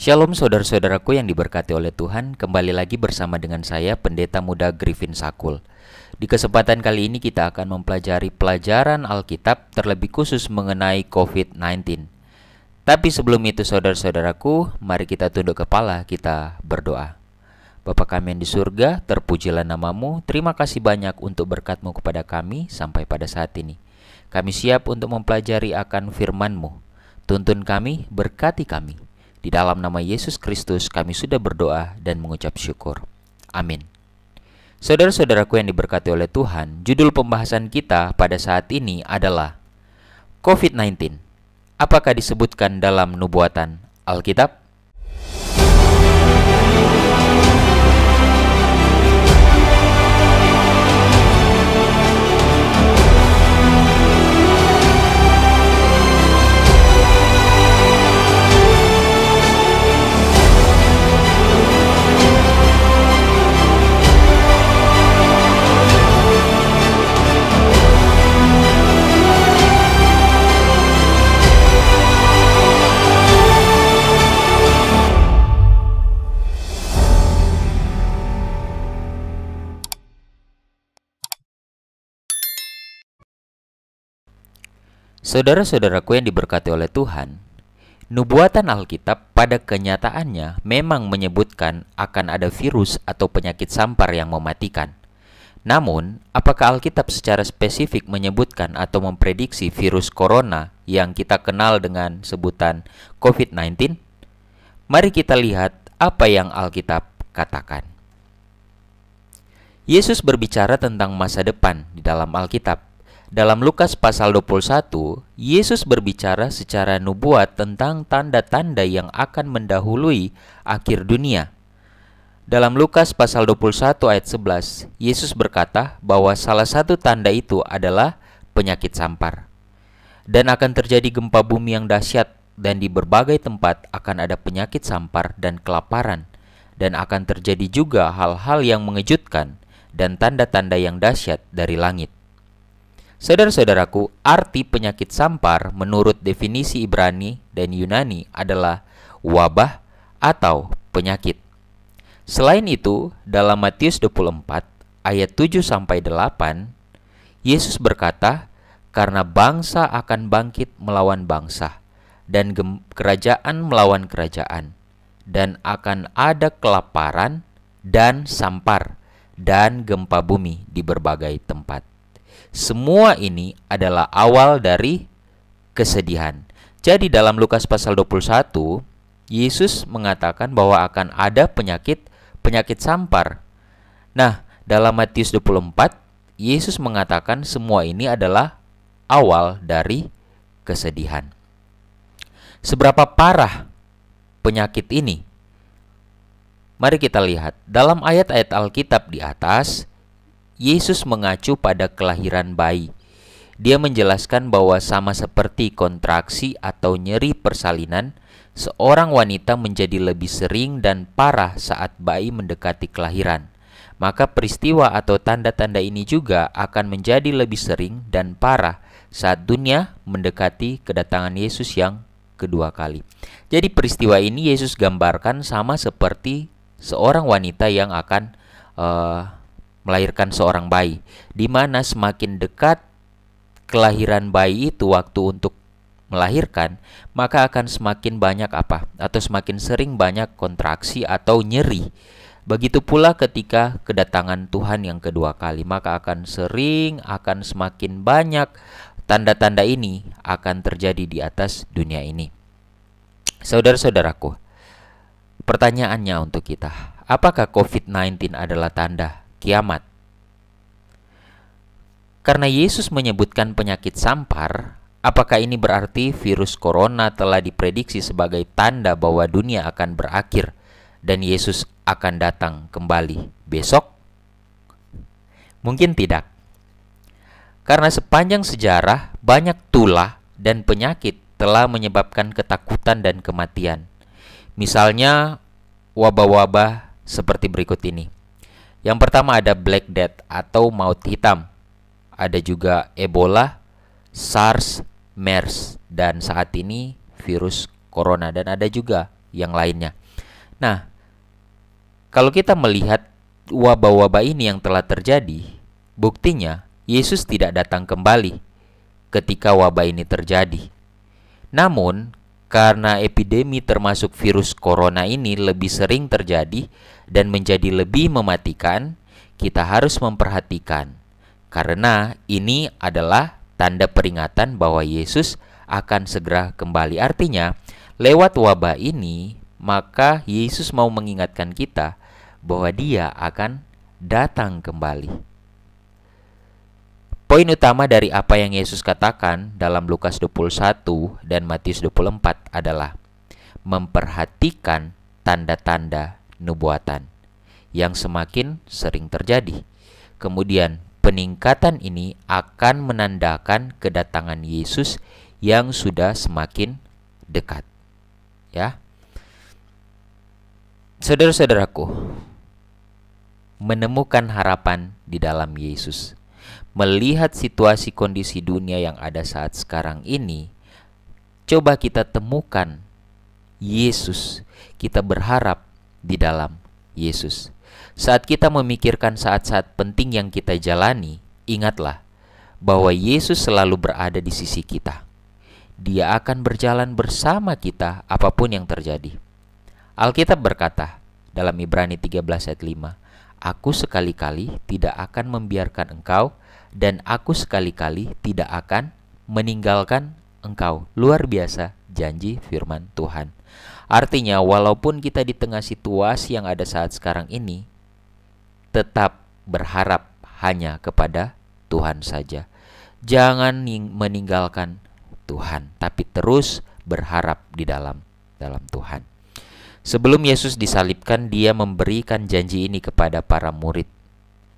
Shalom saudara-saudaraku yang diberkati oleh Tuhan, kembali lagi bersama dengan saya Pendeta Muda Griffin Sakul. Di kesempatan kali ini kita akan mempelajari pelajaran Alkitab terlebih khusus mengenai COVID-19. Tapi sebelum itu saudara-saudaraku, mari kita tunduk kepala, kita berdoa. Bapa kami yang di surga, terpujilah namamu, terima kasih banyak untuk berkatmu kepada kami sampai pada saat ini. Kami siap untuk mempelajari akan firmanmu. Tuntun kami, berkati kami. Di dalam nama Yesus Kristus kami sudah berdoa dan mengucap syukur. Amin. Saudara-saudaraku yang diberkati oleh Tuhan, judul pembahasan kita pada saat ini adalah COVID-19. Apakah disebutkan dalam nubuatan Alkitab? Saudara-saudaraku yang diberkati oleh Tuhan, nubuatan Alkitab pada kenyataannya memang menyebutkan akan ada virus atau penyakit sampar yang mematikan. Namun, apakah Alkitab secara spesifik menyebutkan atau memprediksi virus corona yang kita kenal dengan sebutan COVID-19? Mari kita lihat apa yang Alkitab katakan. Yesus berbicara tentang masa depan di dalam Alkitab. Dalam Lukas pasal 21, Yesus berbicara secara nubuat tentang tanda-tanda yang akan mendahului akhir dunia. Dalam Lukas pasal 21 ayat 11, Yesus berkata bahwa salah satu tanda itu adalah penyakit sampar. Dan akan terjadi gempa bumi yang dahsyat dan di berbagai tempat akan ada penyakit sampar dan kelaparan dan akan terjadi juga hal-hal yang mengejutkan dan tanda-tanda yang dahsyat dari langit. Saudara-saudaraku, arti penyakit sampar menurut definisi Ibrani dan Yunani adalah wabah atau penyakit. Selain itu, dalam Matius 24 ayat 7 sampai 8, Yesus berkata, "Karena bangsa akan bangkit melawan bangsa dan kerajaan melawan kerajaan, dan akan ada kelaparan dan sampar dan gempa bumi di berbagai tempat." Semua ini adalah awal dari kesedihan. Jadi dalam Lukas pasal 21, Yesus mengatakan bahwa akan ada penyakit penyakit sampar. Nah, dalam Matius 24, Yesus mengatakan semua ini adalah awal dari kesedihan. Seberapa parah penyakit ini? Mari kita lihat dalam ayat-ayat Alkitab di atas, Yesus mengacu pada kelahiran bayi. Dia menjelaskan bahwa sama seperti kontraksi atau nyeri persalinan, seorang wanita menjadi lebih sering dan parah saat bayi mendekati kelahiran. Maka peristiwa atau tanda-tanda ini juga akan menjadi lebih sering dan parah saat dunia mendekati kedatangan Yesus yang kedua kali. Jadi peristiwa ini Yesus gambarkan sama seperti seorang wanita yang akan uh, melahirkan seorang bayi, di mana semakin dekat kelahiran bayi itu waktu untuk melahirkan, maka akan semakin banyak apa? Atau semakin sering banyak kontraksi atau nyeri. Begitu pula ketika kedatangan Tuhan yang kedua kali, maka akan sering akan semakin banyak tanda-tanda ini akan terjadi di atas dunia ini. Saudara-saudaraku, pertanyaannya untuk kita, apakah COVID-19 adalah tanda kiamat. Karena Yesus menyebutkan penyakit sampar, apakah ini berarti virus corona telah diprediksi sebagai tanda bahwa dunia akan berakhir dan Yesus akan datang kembali besok? Mungkin tidak. Karena sepanjang sejarah banyak tulah dan penyakit telah menyebabkan ketakutan dan kematian. Misalnya wabah-wabah seperti berikut ini. Yang pertama ada Black Death atau maut hitam. Ada juga Ebola, SARS, MERS, dan saat ini virus corona dan ada juga yang lainnya. Nah, kalau kita melihat wabah-wabah ini yang telah terjadi, buktinya Yesus tidak datang kembali ketika wabah ini terjadi. Namun, karena epidemi termasuk virus corona ini lebih sering terjadi dan menjadi lebih mematikan, kita harus memperhatikan karena ini adalah tanda peringatan bahwa Yesus akan segera kembali. Artinya, lewat wabah ini, maka Yesus mau mengingatkan kita bahwa Dia akan datang kembali. Poin utama dari apa yang Yesus katakan dalam Lukas 21 dan Matius 24 adalah memperhatikan tanda-tanda nubuatan yang semakin sering terjadi. Kemudian, peningkatan ini akan menandakan kedatangan Yesus yang sudah semakin dekat. Ya. Saudara-saudaraku, menemukan harapan di dalam Yesus melihat situasi kondisi dunia yang ada saat sekarang ini, coba kita temukan Yesus. Kita berharap di dalam Yesus. Saat kita memikirkan saat-saat penting yang kita jalani, ingatlah bahwa Yesus selalu berada di sisi kita. Dia akan berjalan bersama kita apapun yang terjadi. Alkitab berkata dalam Ibrani 13 ayat 5, Aku sekali-kali tidak akan membiarkan engkau dan aku sekali-kali tidak akan meninggalkan engkau. Luar biasa janji firman Tuhan. Artinya, walaupun kita di tengah situasi yang ada saat sekarang ini, tetap berharap hanya kepada Tuhan saja. Jangan meninggalkan Tuhan, tapi terus berharap di dalam dalam Tuhan. Sebelum Yesus disalibkan, Dia memberikan janji ini kepada para murid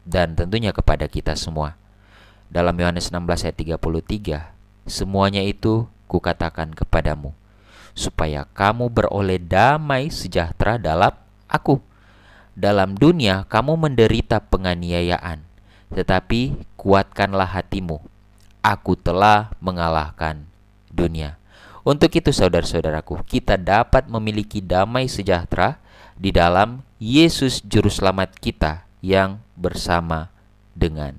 dan tentunya kepada kita semua. Dalam Yohanes 16 ayat 33, semuanya itu kukatakan kepadamu, supaya kamu beroleh damai sejahtera dalam aku. Dalam dunia kamu menderita penganiayaan, tetapi kuatkanlah hatimu. Aku telah mengalahkan dunia. Untuk itu, saudara-saudaraku, kita dapat memiliki damai sejahtera di dalam Yesus, Juru Selamat kita, yang bersama dengan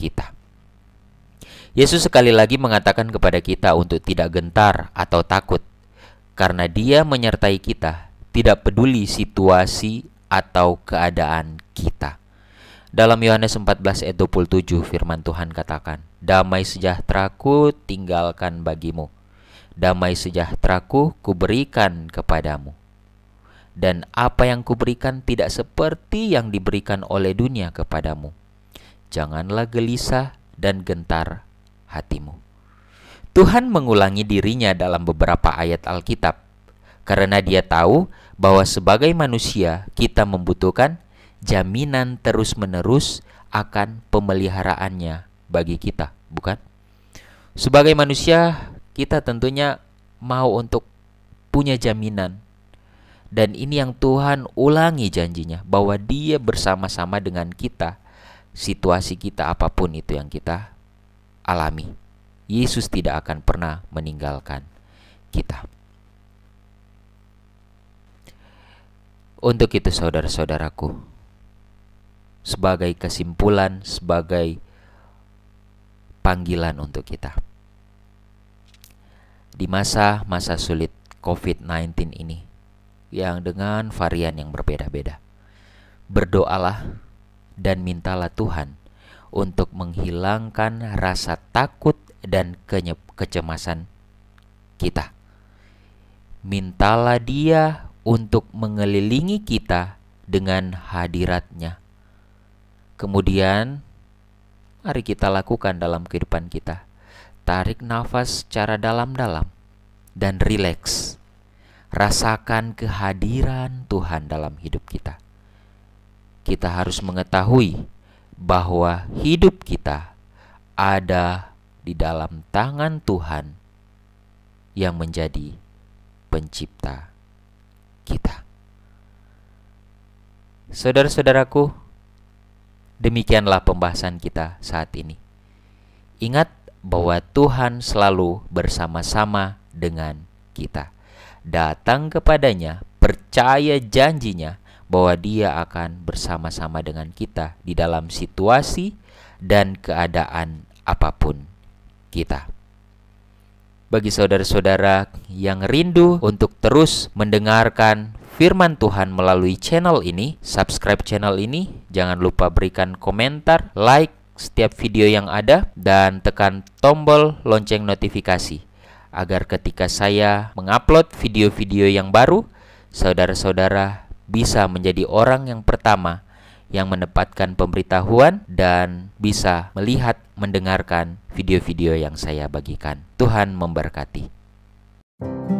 kita. Yesus sekali lagi mengatakan kepada kita untuk tidak gentar atau takut, karena Dia menyertai kita, tidak peduli situasi atau keadaan kita. Dalam Yohanes 14 ayat 27 firman Tuhan katakan, "Damai sejahtera-Ku tinggalkan bagimu. Damai sejahtera-Ku kuberikan kepadamu. Dan apa yang kuberikan tidak seperti yang diberikan oleh dunia kepadamu. Janganlah gelisah dan gentar hatimu. Tuhan mengulangi dirinya dalam beberapa ayat Alkitab karena dia tahu bahwa sebagai manusia kita membutuhkan jaminan terus-menerus akan pemeliharaannya bagi kita, bukan? Sebagai manusia, kita tentunya mau untuk punya jaminan dan ini yang Tuhan ulangi janjinya bahwa dia bersama-sama dengan kita situasi kita apapun itu yang kita alami. Yesus tidak akan pernah meninggalkan kita. Untuk itu, saudara-saudaraku, sebagai kesimpulan, sebagai panggilan untuk kita. Di masa-masa sulit COVID-19 ini, yang dengan varian yang berbeda-beda, berdoalah dan mintalah Tuhan untuk menghilangkan rasa takut dan kecemasan kita. Mintalah Dia untuk mengelilingi kita dengan hadiratnya. Kemudian, mari kita lakukan dalam kehidupan kita. Tarik nafas secara dalam-dalam dan rileks. Rasakan kehadiran Tuhan dalam hidup kita. Kita harus mengetahui bahwa hidup kita ada di dalam tangan Tuhan yang menjadi pencipta kita. Saudara-saudaraku, demikianlah pembahasan kita saat ini. Ingat bahwa Tuhan selalu bersama-sama dengan kita. Datang kepadanya, percaya janjinya, bahwa Dia akan bersama-sama dengan kita di dalam situasi dan keadaan apapun kita. Bagi saudara-saudara yang rindu untuk terus mendengarkan firman Tuhan melalui channel ini, subscribe channel ini, jangan lupa berikan komentar, like setiap video yang ada, dan tekan tombol lonceng notifikasi agar ketika saya mengupload video-video yang baru, saudara-saudara bisa menjadi orang yang pertama yang menempatkan pemberitahuan dan bisa melihat, mendengarkan video-video yang saya bagikan. Tuhan memberkati. thank you